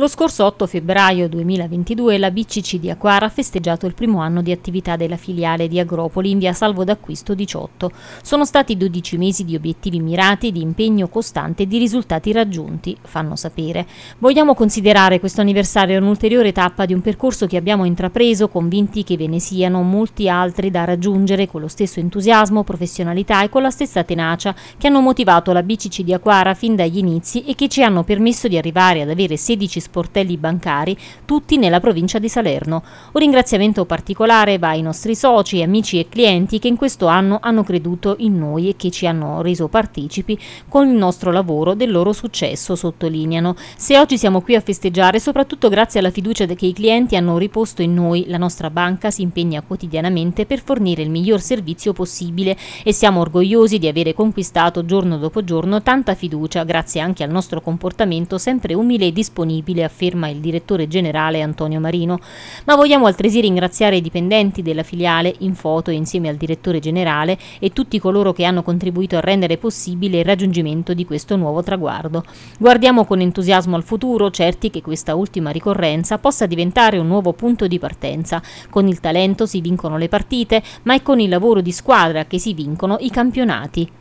Lo scorso 8 febbraio 2022 la BCC di Aquara ha festeggiato il primo anno di attività della filiale di Agropoli in via Salvo d'Acquisto 18. Sono stati 12 mesi di obiettivi mirati, di impegno costante e di risultati raggiunti, fanno sapere. Vogliamo considerare questo anniversario un'ulteriore tappa di un percorso che abbiamo intrapreso, convinti che ve ne siano molti altri da raggiungere con lo stesso entusiasmo, professionalità e con la stessa tenacia che hanno motivato la BCC di Aquara fin dagli inizi e che ci hanno permesso di arrivare ad avere 16 scuole sportelli bancari, tutti nella provincia di Salerno. Un ringraziamento particolare va ai nostri soci, amici e clienti che in questo anno hanno creduto in noi e che ci hanno reso partecipi con il nostro lavoro del loro successo, sottolineano. Se oggi siamo qui a festeggiare, soprattutto grazie alla fiducia che i clienti hanno riposto in noi, la nostra banca si impegna quotidianamente per fornire il miglior servizio possibile e siamo orgogliosi di avere conquistato giorno dopo giorno tanta fiducia grazie anche al nostro comportamento sempre umile e disponibile utile, afferma il direttore generale Antonio Marino, ma vogliamo altresì ringraziare i dipendenti della filiale in foto insieme al direttore generale e tutti coloro che hanno contribuito a rendere possibile il raggiungimento di questo nuovo traguardo. Guardiamo con entusiasmo al futuro, certi che questa ultima ricorrenza possa diventare un nuovo punto di partenza. Con il talento si vincono le partite, ma è con il lavoro di squadra che si vincono i campionati.